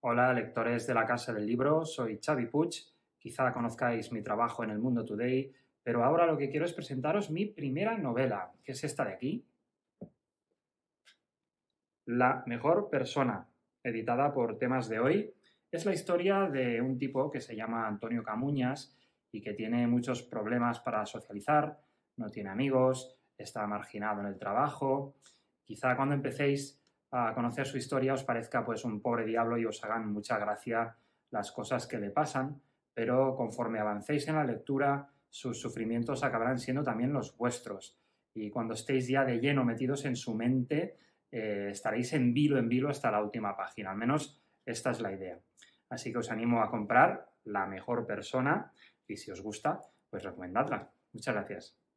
Hola, lectores de la Casa del Libro, soy Xavi Puig. Quizá conozcáis mi trabajo en el Mundo Today, pero ahora lo que quiero es presentaros mi primera novela, que es esta de aquí. La mejor persona, editada por Temas de Hoy, es la historia de un tipo que se llama Antonio Camuñas y que tiene muchos problemas para socializar, no tiene amigos, está marginado en el trabajo. Quizá cuando empecéis a conocer su historia os parezca pues un pobre diablo y os hagan mucha gracia las cosas que le pasan, pero conforme avancéis en la lectura, sus sufrimientos acabarán siendo también los vuestros. Y cuando estéis ya de lleno metidos en su mente, eh, estaréis en vilo en vilo hasta la última página. Al menos esta es la idea. Así que os animo a comprar La mejor persona y si os gusta, pues recomendadla. Muchas gracias.